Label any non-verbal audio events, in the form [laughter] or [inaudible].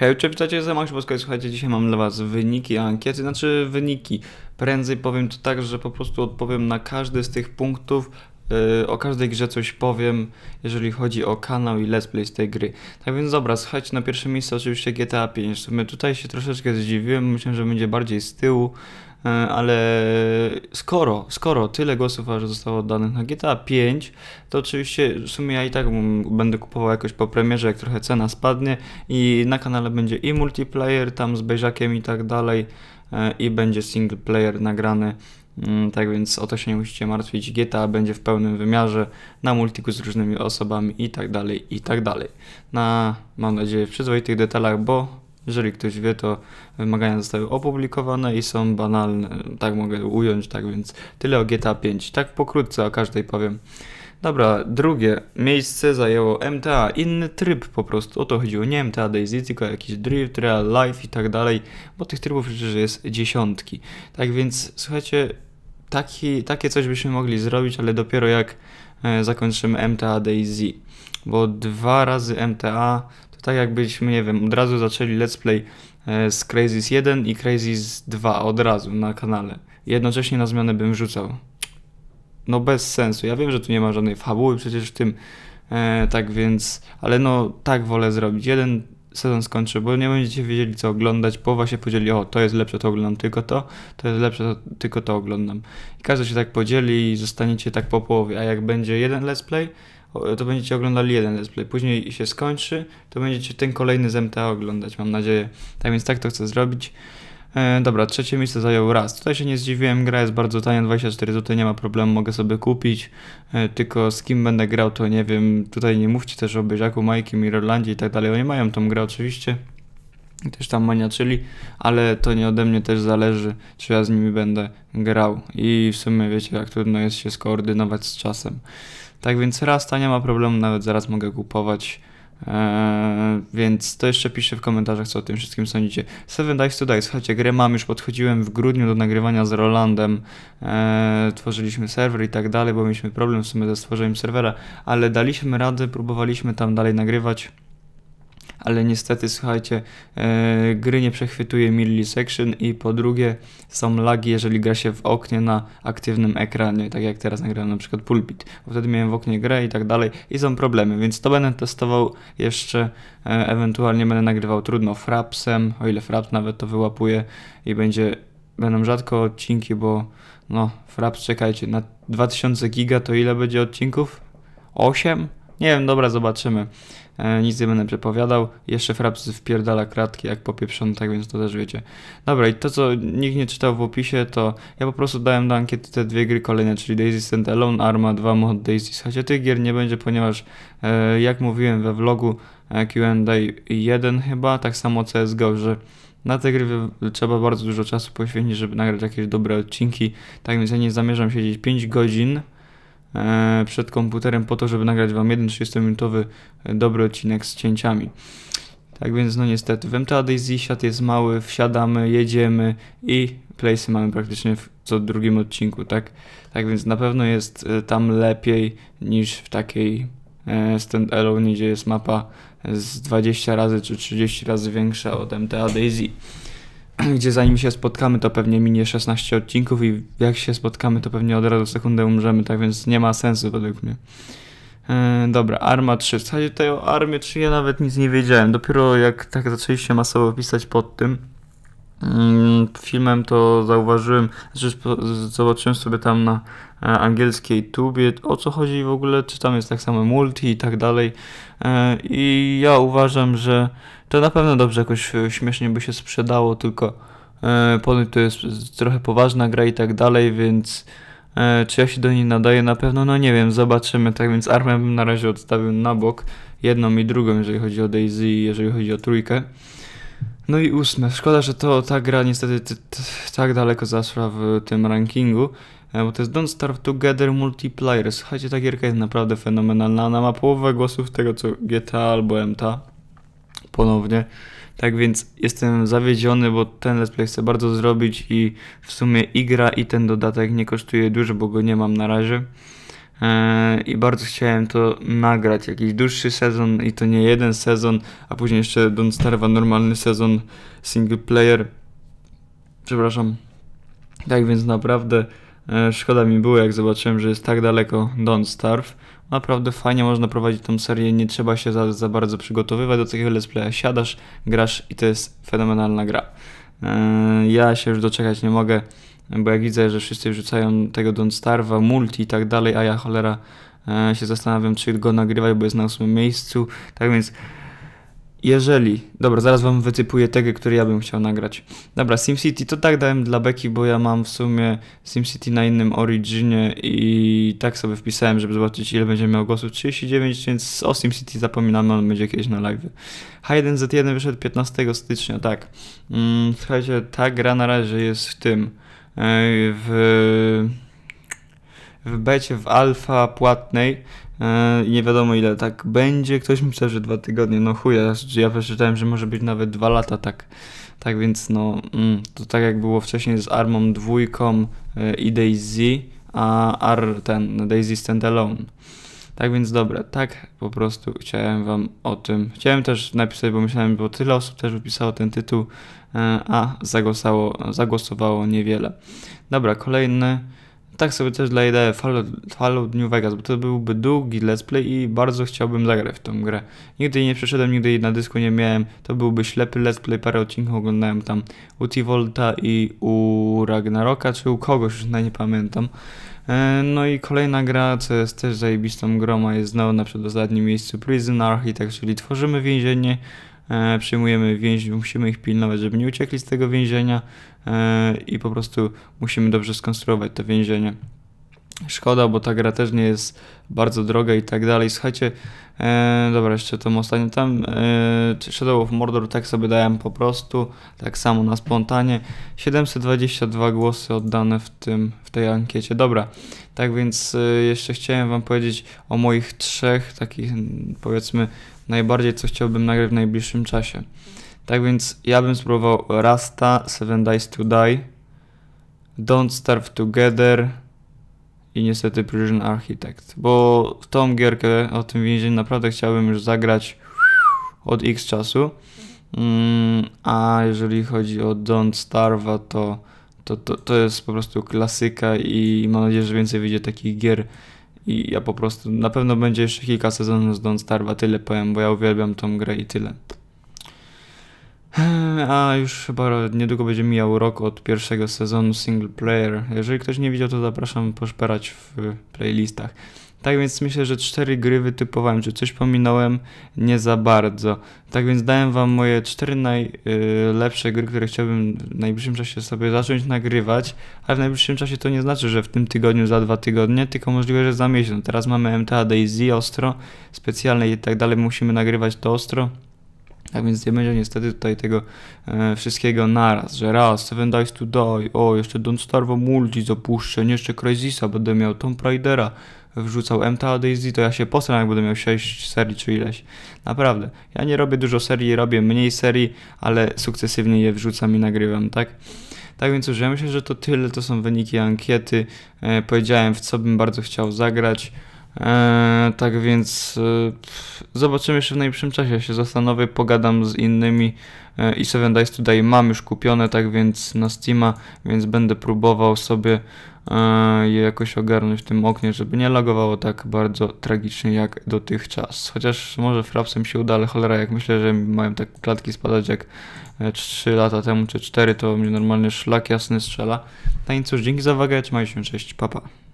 Hej, czy witacie za Max Boskiej? słuchajcie, dzisiaj mam dla Was wyniki ankiety, znaczy wyniki. Prędzej powiem to tak, że po prostu odpowiem na każdy z tych punktów, yy, o każdej grze coś powiem, jeżeli chodzi o kanał i let's play z tej gry. Tak więc dobra, słuchajcie, na pierwsze miejsce oczywiście GTA 5. W sumie tutaj się troszeczkę zdziwiłem, myślałem, że będzie bardziej z tyłu, E, ale skoro, skoro tyle głosów aż zostało oddanych na GTA 5, to oczywiście w sumie ja i tak będę kupował jakoś po premierze, jak trochę cena spadnie i na kanale będzie i multiplayer tam z Bejżakiem i tak dalej e, i będzie single player nagrany. Mm, tak więc o to się nie musicie martwić. GTA będzie w pełnym wymiarze na multiku z różnymi osobami i tak dalej, i tak dalej. Na, mam nadzieję, w przyzwoitych detalach, bo jeżeli ktoś wie, to wymagania zostały opublikowane i są banalne, tak mogę ująć, tak więc tyle o GTA 5. Tak pokrótce o każdej powiem. Dobra, drugie miejsce zajęło MTA, inny tryb po prostu, o to chodziło, nie MTA Daisy, tylko jakiś Drift, Real Life i tak dalej, bo tych trybów przecież jest dziesiątki. Tak więc, słuchajcie, taki, takie coś byśmy mogli zrobić, ale dopiero jak e, zakończymy MTA Daisy, bo dwa razy MTA tak jakbyśmy, nie wiem, od razu zaczęli let's play e, z Crazy's 1 i Crazy's 2 od razu na kanale. Jednocześnie na zmianę bym wrzucał. No bez sensu. Ja wiem, że tu nie ma żadnej fabuły przecież w tym, e, tak więc, ale no tak wolę zrobić. Jeden sezon skończy, bo nie będziecie wiedzieli co oglądać. Połowa się podzieli, o to jest lepsze, to oglądam tylko to, to jest lepsze, to, tylko to oglądam. I każdy się tak podzieli i zostaniecie tak po połowie, a jak będzie jeden let's play, to będziecie oglądali jeden display, później się skończy, to będziecie ten kolejny z MTA oglądać, mam nadzieję. Tak więc tak to chcę zrobić. E, dobra, trzecie miejsce zajął raz. Tutaj się nie zdziwiłem, gra jest bardzo tania, 24 zł, nie ma problemu, mogę sobie kupić. E, tylko z kim będę grał, to nie wiem. Tutaj nie mówcie też o Byziaku, Majki, mirolandii i tak dalej. Oni mają tą grę oczywiście. Też tam maniaczyli, ale to nie ode mnie też zależy, czy ja z nimi będę grał. I w sumie wiecie, jak trudno jest się skoordynować z czasem. Tak więc Rasta nie ma problemu, nawet zaraz mogę kupować. Eee, więc to jeszcze piszę w komentarzach, co o tym wszystkim sądzicie. Seven Dice to Dice, słuchajcie, grę mam, już podchodziłem w grudniu do nagrywania z Rolandem, eee, tworzyliśmy serwer i tak dalej, bo mieliśmy problem w sumie ze stworzeniem serwera, ale daliśmy radę, próbowaliśmy tam dalej nagrywać ale niestety słuchajcie, e, gry nie przechwytuje millisection i po drugie są lagi, jeżeli gra się w oknie na aktywnym ekranie, tak jak teraz nagrałem na przykład pulpit, bo wtedy miałem w oknie grę i tak dalej i są problemy, więc to będę testował jeszcze, e, ewentualnie będę nagrywał trudno frapsem, o ile fraps nawet to wyłapuje i będzie będą rzadko odcinki, bo no, Fraps, czekajcie, na 2000 giga to ile będzie odcinków? 8? Nie wiem, dobra, zobaczymy. E, nic nie będę przepowiadał. Jeszcze Fraps wpierdala kratki jak popieprzony, tak więc to też wiecie. Dobra, i to co nikt nie czytał w opisie, to ja po prostu dałem do ankiety te dwie gry kolejne, czyli Daisy Stand Alone, Arma 2, Mod Daisy. Słuchajcie, tych gier nie będzie, ponieważ e, jak mówiłem we vlogu e, Q&A 1 chyba, tak samo CSGO, że na te gry trzeba bardzo dużo czasu poświęcić, żeby nagrać jakieś dobre odcinki. Tak więc ja nie zamierzam siedzieć 5 godzin E, przed komputerem po to, żeby nagrać Wam jeden 30-minutowy e, dobry odcinek z cięciami. Tak więc no niestety w MTA Daisy siat jest mały, wsiadamy, jedziemy i place'y mamy praktycznie w co drugim odcinku, tak? Tak więc na pewno jest e, tam lepiej niż w takiej stand-alone, gdzie jest mapa z 20 razy czy 30 razy większa od MTA Daisy. [clears throat] gdzie zanim się spotkamy, to pewnie minie 16 odcinków i jak się spotkamy, to pewnie od razu sekundę umrzemy, tak więc nie ma sensu według mnie. Yy, dobra, Arma 3. W zasadzie tutaj o Armie 3 ja nawet nic nie wiedziałem. Dopiero jak tak zaczęliście masowo pisać pod tym, Mm, filmem, to zauważyłem, że zobaczyłem sobie tam na e, angielskiej tubie, o co chodzi w ogóle, czy tam jest tak samo multi i tak dalej. E, I ja uważam, że to na pewno dobrze jakoś e, śmiesznie by się sprzedało, tylko ponoć to jest trochę poważna gra i tak dalej, więc czy ja się do niej nadaję na pewno, no nie wiem, zobaczymy, tak więc armę bym na razie odstawił na bok, jedną i drugą, jeżeli chodzi o Daisy, jeżeli chodzi o trójkę. No i ósme. Szkoda, że to ta gra niestety tak daleko zaszła w tym rankingu, e, bo to jest Don't Starve Together Multiplayer. Słuchajcie, ta gierka jest naprawdę fenomenalna. Ona ma połowę głosów tego, co GTA albo MTA. Ponownie. Tak więc jestem zawiedziony, bo ten let's play chcę bardzo zrobić i w sumie i gra i ten dodatek nie kosztuje dużo, bo go nie mam na razie. E, i bardzo chciałem to nagrać, jakiś dłuższy sezon i to nie jeden sezon, a później jeszcze Don't Starve, normalny sezon single player. Przepraszam. Tak więc naprawdę e, szkoda mi było, jak zobaczyłem, że jest tak daleko Don't Starve. Naprawdę fajnie można prowadzić tą serię, nie trzeba się za, za bardzo przygotowywać do takiego let's playa. Siadasz, grasz i to jest fenomenalna gra. E, ja się już doczekać nie mogę bo jak widzę, że wszyscy wrzucają tego Don't Starve'a, multi i tak dalej, a ja cholera e, się zastanawiam, czy go nagrywać, bo jest na ósmym miejscu. Tak więc jeżeli, dobra, zaraz wam wytypuję tego, który ja bym chciał nagrać. Dobra, SimCity to tak dałem dla Beki, bo ja mam w sumie SimCity na innym originie i tak sobie wpisałem, żeby zobaczyć ile będzie miał głosów. 39, więc o SimCity zapominamy, on będzie kiedyś na live. H1Z1 wyszedł 15 stycznia, tak. Mm, słuchajcie, ta gra na razie jest w tym. E, w, w becie, w alfa płatnej i e, nie wiadomo ile tak będzie. Ktoś mi że dwa tygodnie, no chuja, ja przeczytałem, że może być nawet dwa lata tak. Tak więc no, mm, to tak jak było wcześniej z Armą dwójką e, i Daisy, a R ten, no, Daisy Standalone. Tak więc dobra, tak po prostu chciałem wam o tym. Chciałem też napisać, bo myślałem, bo tyle osób też wypisało ten tytuł, E, a zagłosowało, zagłosowało niewiele. Dobra, kolejny. Tak sobie też dla idei Fallout, Fallout New Vegas, bo to byłby długi let's play i bardzo chciałbym zagrać w tą grę. Nigdy jej nie przeszedłem, nigdy jej na dysku nie miałem. To byłby ślepy let's play, parę odcinków oglądałem tam u T-Volta i u Ragnaroka, czy u kogoś, już na nie pamiętam. E, no i kolejna gra, co jest też zajebistą groma, jest znowu na przedostatnim miejscu Prison Architect, tak, czyli tworzymy więzienie, E, przyjmujemy więźniów, musimy ich pilnować, żeby nie uciekli z tego więzienia e, i po prostu musimy dobrze skonstruować to więzienie. Szkoda, bo ta gra też nie jest bardzo droga i tak dalej. Słuchajcie, e, dobra, jeszcze tą ostatnią tam. E, Shadow of Mordor tak sobie dałem po prostu, tak samo na spontanie. 722 głosy oddane w, tym, w tej ankiecie. Dobra, tak więc e, jeszcze chciałem wam powiedzieć o moich trzech takich, powiedzmy, najbardziej co chciałbym nagrać w najbliższym czasie. Tak więc ja bym spróbował Rasta, Seven Days to Die, Don't Starve Together i niestety Prison Architect, bo w tą gierkę o tym więzieniu naprawdę chciałbym już zagrać od x czasu. Mm, a jeżeli chodzi o Don't Starve, to, to, to, to jest po prostu klasyka i mam nadzieję, że więcej wyjdzie takich gier. I ja po prostu, na pewno będzie jeszcze kilka sezonów z Don't Starve, tyle powiem, bo ja uwielbiam tą grę i tyle. A już chyba niedługo będzie mijał rok od pierwszego sezonu single player. Jeżeli ktoś nie widział, to zapraszam poszperać w playlistach. Tak więc myślę, że cztery gry wytypowałem. Czy coś pominąłem? Nie za bardzo. Tak więc dałem wam moje cztery najlepsze y, gry, które chciałbym w najbliższym czasie sobie zacząć nagrywać, ale w najbliższym czasie to nie znaczy, że w tym tygodniu, za dwa tygodnie, tylko możliwe, że za miesiąc. Teraz mamy MTA Daisy ostro, specjalne i tak dalej, musimy nagrywać to ostro. Tak więc nie będzie niestety tutaj tego e, wszystkiego naraz, że raz Seven Dice to Die, o jeszcze Don't Starve Multi zapuszczę, jeszcze Crysisa będę miał, Tomb Raidera wrzucał, MTA Daisy, to ja się posram jak będę miał 6 serii czy ileś. Naprawdę, ja nie robię dużo serii, robię mniej serii, ale sukcesywnie je wrzucam i nagrywam, tak? Tak więc już ja myślę, że to tyle, to są wyniki ankiety, e, powiedziałem w co bym bardzo chciał zagrać. Eee, tak więc e, zobaczymy jeszcze w najbliższym czasie. Ja Się zastanowię, pogadam z innymi e, i 7 Dice tutaj mam już kupione, tak więc na Steama, więc będę próbował sobie e, je jakoś ogarnąć w tym oknie, żeby nie logowało tak bardzo tragicznie jak dotychczas. Chociaż może frapsem się uda, ale cholera, jak myślę, że mają tak klatki spadać jak 3 e, lata temu czy 4, to mnie normalnie szlak jasny strzela. No i cóż, dzięki za uwagę, trzymajcie się, cześć, papa. Pa.